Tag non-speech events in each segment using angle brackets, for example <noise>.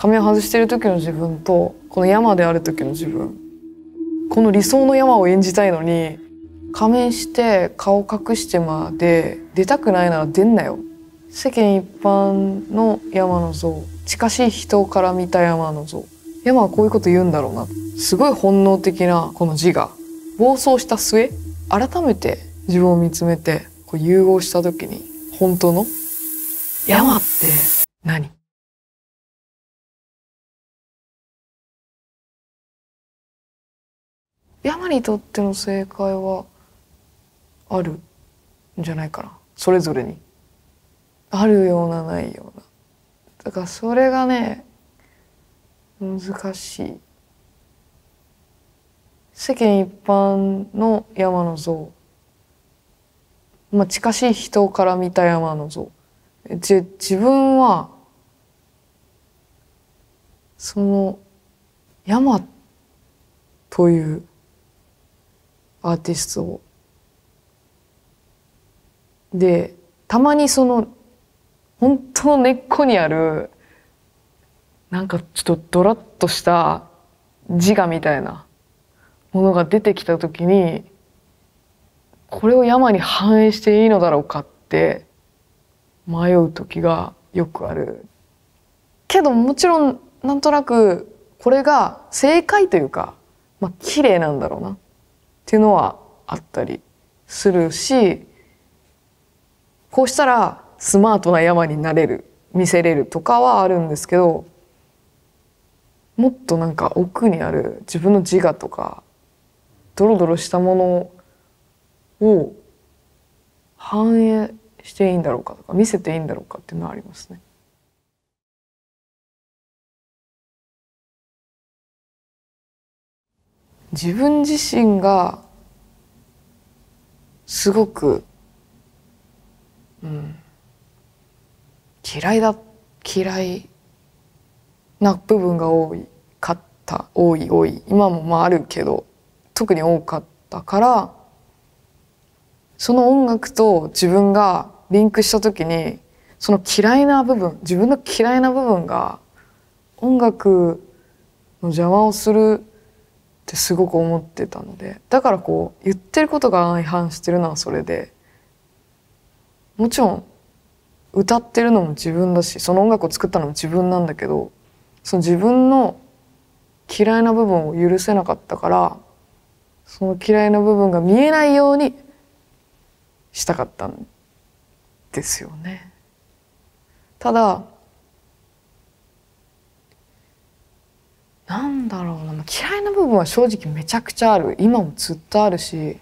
仮面外してる時の自分とこの山である時の自分この理想の山を演じたいのに仮面して顔隠してまで出たくないなら出んなよ世間一般の山の像近しい人から見た山の像山はこういうこと言うんだろうなすごい本能的なこの字が暴走した末改めて自分を見つめてこう融合した時に本当の山って山にとっての正解はあるんじゃないかなそれぞれにあるようなないようなだからそれがね難しい世間一般の山の像まあ近しい人から見た山の像じ自分はその山というアーティストを。でたまにその本当の根っこにあるなんかちょっとドラッとした自我みたいなものが出てきた時にこれを山に反映していいのだろうかって迷う時がよくある。けどもちろんなんとなくこれが正解というかまあ綺麗なんだろうなっていうのはあったりするしこうしたらスマートな山になれる見せれるとかはあるんですけどもっとなんか奥にある自分の自我とかドロドロしたものを反映していいんだろうかとか見せていいんだろうかっていうのはありますね。自分自身がすごく、うん、嫌いだ嫌いな部分が多いかった多い多い今もまああるけど特に多かったからその音楽と自分がリンクした時にその嫌いな部分自分の嫌いな部分が音楽の邪魔をするってすごく思ってたのでだからこう言ってることが相反してるのはそれでもちろん歌ってるのも自分だしその音楽を作ったのも自分なんだけどその自分の嫌いな部分を許せなかったからその嫌いな部分が見えないようにしたかったんですよね。ただなんだろうな嫌いな部分は正直めちゃくちゃある今もずっとあるし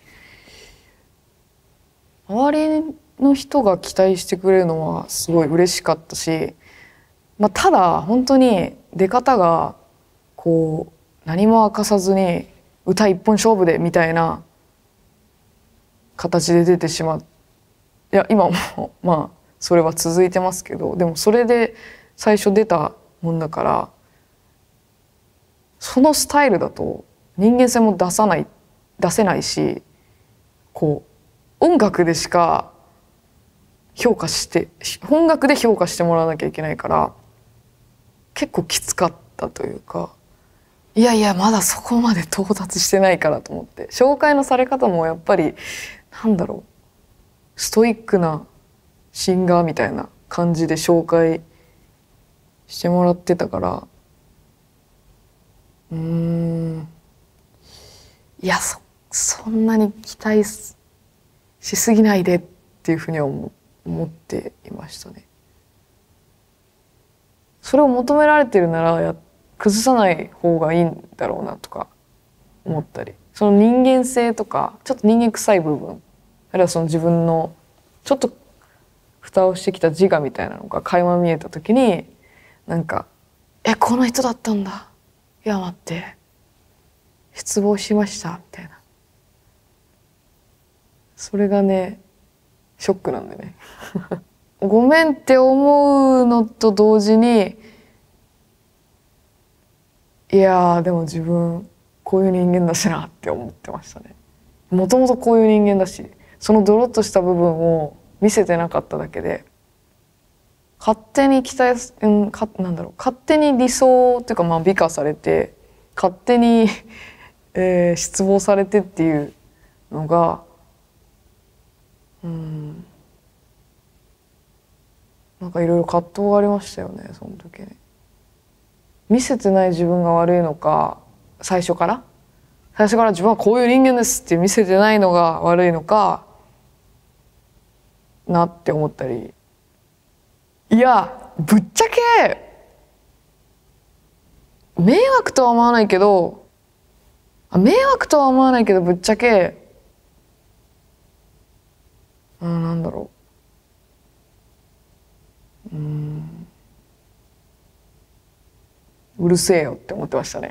周りの人が期待してくれるのはすごい嬉しかったし、まあ、ただ本当に出方がこう何も明かさずに歌一本勝負でみたいな形で出てしまういや今もまあそれは続いてますけどでもそれで最初出たもんだから。そのスタイルだと人間性も出さない出せないしこう音楽でしか評価して本学で評価してもらわなきゃいけないから結構きつかったというかいやいやまだそこまで到達してないからと思って紹介のされ方もやっぱりなんだろうストイックなシンガーみたいな感じで紹介してもらってたからうんいやそそんなに期待しすぎないでっていうふうに思っていましたね。それを求められてるならや崩さない方がいいんだろうなとか思ったりその人間性とかちょっと人間臭い部分あるいはその自分のちょっと蓋をしてきた自我みたいなのが垣間見えた時になんか「えこの人だったんだ」や待って失望しましたみたいなそれがねショックなんでね <laughs> ごめんって思うのと同時にいやでも自分こういう人間だしなって思ってましたねもともとこういう人間だしそのドロッとした部分を見せてなかっただけで勝手に期待、うん、かなんだろう勝手に理想というかまあ美化されて勝手にえー、失望されてっていうのがうんなんかいろいろ葛藤がありましたよねその時に。見せてない自分が悪いのか最初から最初から自分はこういう人間ですって見せてないのが悪いのかなって思ったりいやぶっちゃけ迷惑とは思わないけど迷惑とは思わないけどぶっちゃけうんなんだろううんうるせえよって思ってましたね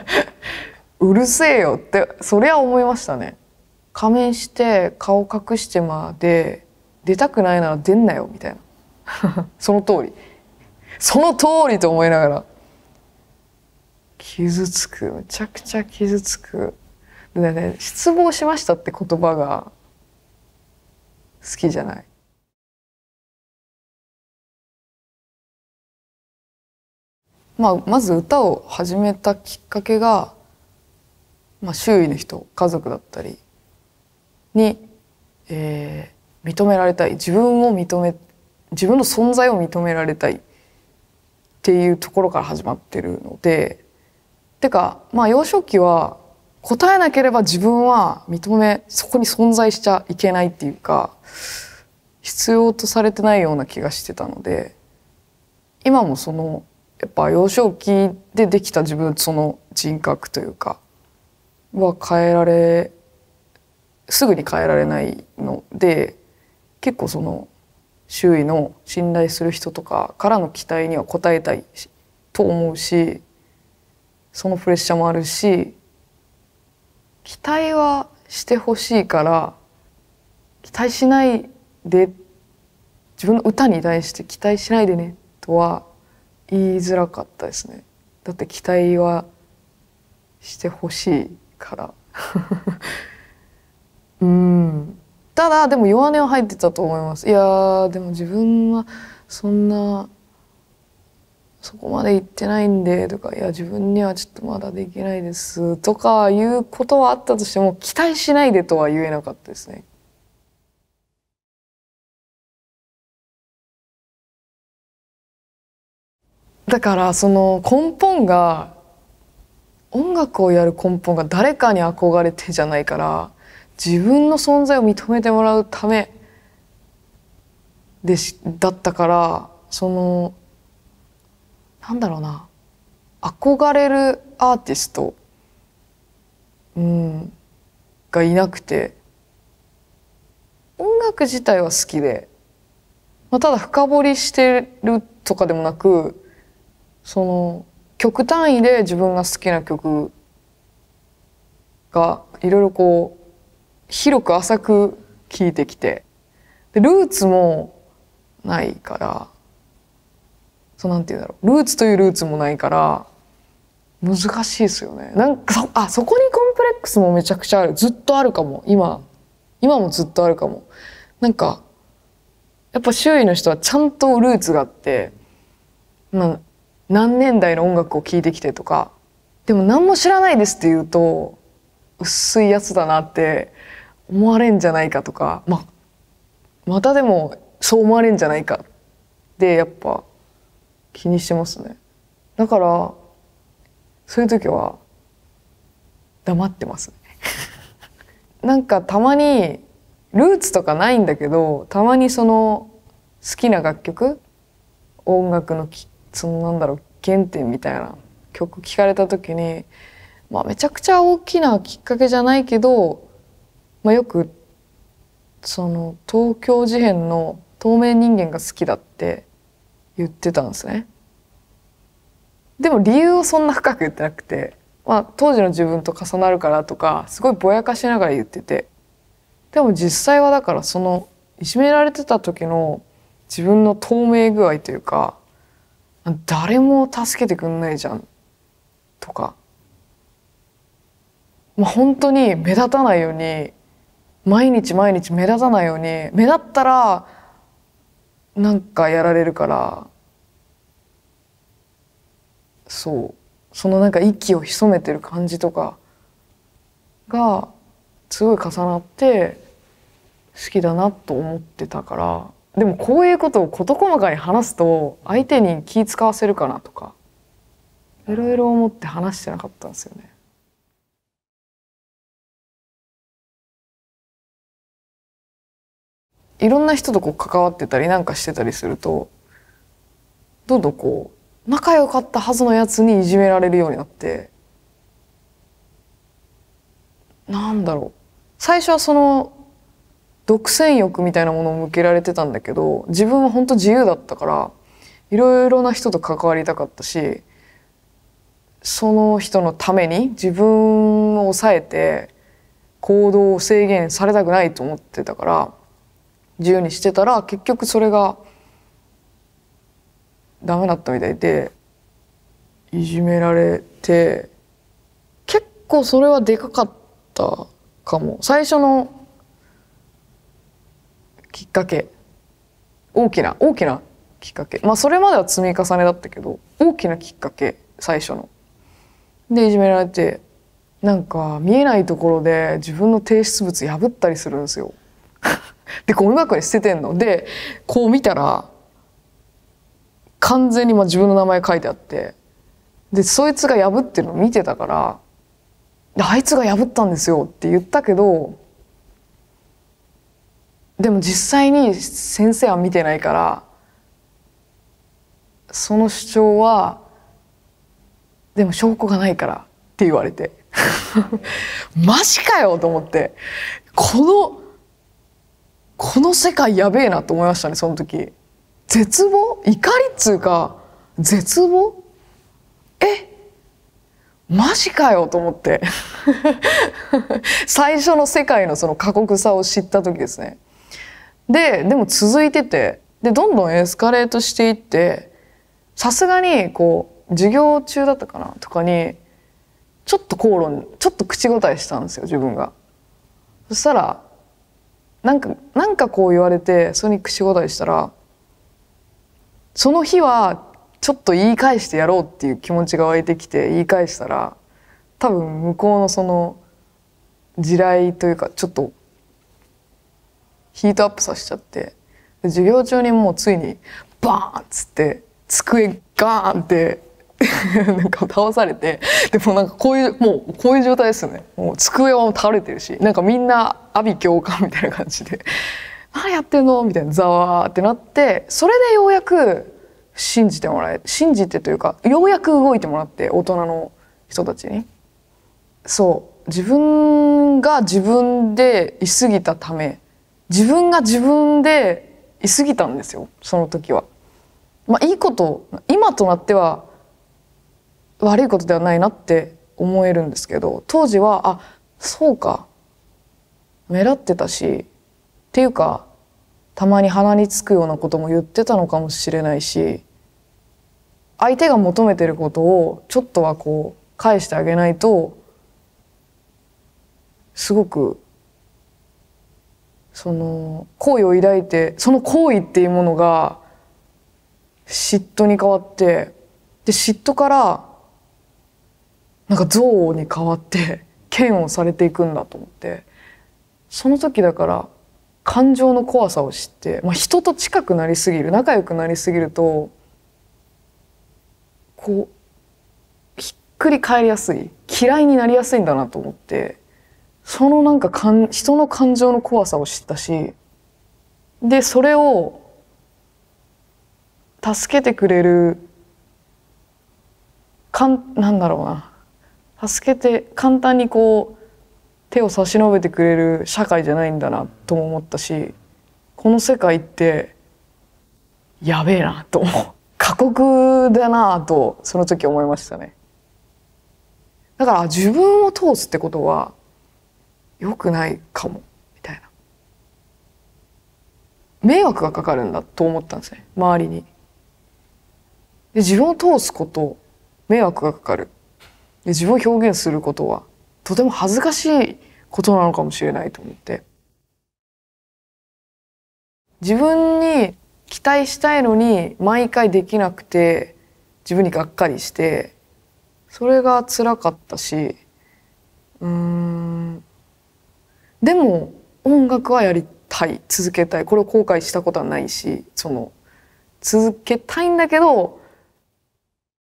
<laughs> うるせえよってそりゃ思いましたね仮面して顔隠してまで出たくないなら出んなよみたいな <laughs> その通りその通りと思いながら傷つくめちゃくちゃ傷つくでね失望しましたって言葉が好きじゃないまあ、まず歌を始めたきっかけが、まあ、周囲の人家族だったりに、えー、認められたい自分を認め自分の存在を認められたいっていうところから始まってるのでてかまあ幼少期は答えなければ自分は認めそこに存在しちゃいけないっていうか必要とされてないような気がしてたので今もそのやっぱ幼少期でできた自分その人格というかは変えられすぐに変えられないので結構その周囲の信頼する人とかからの期待には応えたいと思うしそのプレッシャーもあるし期待はしてほしいから期待しないで自分の歌に対して期待しないでねとは言いづらかったですね。だって期待はしてほしいから <laughs> うんただでも弱音は入ってたと思いますいやでも自分はそんなそこまで行ってないんでとかいや自分にはちょっとまだできないですとかいうことはあったとしても期待しないでとは言えなかったですね。だからその根本が音楽をやる根本が誰かに憧れてじゃないから自分の存在を認めてもらうためでしだったからそのなんだろうな憧れるアーティスト、うん、がいなくて音楽自体は好きで、まあ、ただ深掘りしてるとかでもなくその曲単位で自分が好きな曲がいろいろこう広く浅く聞いてきてでルーツもないからそうなんて言うんだろうルーツというルーツもないから難しいですよねなんかそあそこにコンプレックスもめちゃくちゃあるずっとあるかも今今もずっとあるかもなんかやっぱ周囲の人はちゃんとルーツがあって、まあ、何年代の音楽を聴いてきてとかでも何も知らないですって言うと薄いやつだなって思われんじゃないかとか、ま、またでもそう思われんじゃないかってやっぱ気にしてますね。だからそういう時は黙ってます、ね、<laughs> なんかたまにルーツとかないんだけどたまにその好きな楽曲音楽のきそのなんだろう原点みたいな曲聞かれた時に、まあ、めちゃくちゃ大きなきっかけじゃないけどまあ、よくその東京事変の透明人間が好きだって言ってたんですね。でも理由をそんな深く言ってなくて、まあ、当時の自分と重なるからとかすごいぼやかしながら言っててでも実際はだからそのいじめられてた時の自分の透明具合というか誰も助けてくんないじゃんとか、まあ、本当に目立たないように毎日毎日目立たないように目立ったらなんかやられるからそうそのなんか息を潜めてる感じとかがすごい重なって好きだなと思ってたからでもこういうことを事細かに話すと相手に気使わせるかなとかいろいろ思って話してなかったんですよね。いろんな人とこう関わってたりなんかしてたりするとどんどんこう仲良かったはずのやつにいじめられるようになってなんだろう最初はその独占欲みたいなものを向けられてたんだけど自分は本当自由だったからいろいろな人と関わりたかったしその人のために自分を抑えて行動を制限されたくないと思ってたから自由にしてたら結局それがダメだったみたいでいじめられて結構それはでかかったかも最初のきっかけ大きな大きなきっかけまあそれまでは積み重ねだったけど大きなきっかけ最初の。でいじめられてなんか見えないところで自分の提出物破ったりするんですよ。でゴミ箱に捨ててんのでこう見たら完全にまあ自分の名前書いてあってでそいつが破ってるの見てたから「あいつが破ったんですよ」って言ったけどでも実際に先生は見てないからその主張は「でも証拠がないから」って言われて <laughs> マジかよと思ってこのこの世界やべえなと思いましたねその時絶望怒りっつうか絶望えマジかよと思って最初の世界のその過酷さを知った時ですねででも続いててでどんどんエスカレートしていってさすがにこう授業中だったかなとかにちょっと口論ちょっと口答えしたんですよ自分がそしたらなんかなんかこう言われてそれにご答えしたらその日はちょっと言い返してやろうっていう気持ちが湧いてきて言い返したら多分向こうのその地雷というかちょっとヒートアップさせちゃって授業中にもうついにバーンっつって机ガーンって <laughs> なんか倒されてでもなんかこういうもうこういう状態ですよねもう机は倒れてるしなんかみんな阿鼻叫喚みたいな感じで「<laughs> 何やってんの?」みたいなざわーってなってそれでようやく信じてもらえ信じてというかようやく動いてもらって大人の人たちに。そう自分が自分でいすぎたため自分が自分でいすぎたんですよその時は。まあ、いいこと今となっては悪いことではないなって思えるんですけど当時はあそうか目立ってたしっていうかたまに鼻につくようなことも言ってたのかもしれないし相手が求めてることをちょっとはこう返してあげないとすごくその好意を抱いてその好意っていうものが嫉妬に変わってで嫉妬からなんか憎悪に変わって嫌悪されていくんだと思ってその時だから感情の怖さを知って、まあ、人と近くなりすぎる仲良くなりすぎるとこうひっくり返りやすい嫌いになりやすいんだなと思ってそのなんかかん人の感情の怖さを知ったしでそれを助けてくれるかんなんだろうな助けて簡単にこう手を差し伸べてくれる社会じゃないんだなとも思ったしこの世界ってやべえなと思う過酷だなとその時思いましたねだから自分を通すってことは良くないかもみたいな迷惑がかかるんだと思ったんですね周りにで自分を通すこと迷惑がかかる自分を表現することはとても恥ずかしいことなのかもしれないと思って自分に期待したいのに毎回できなくて自分にがっかりしてそれが辛かったしうんでも音楽はやりたい続けたいこれを後悔したことはないしその続けたいんだけど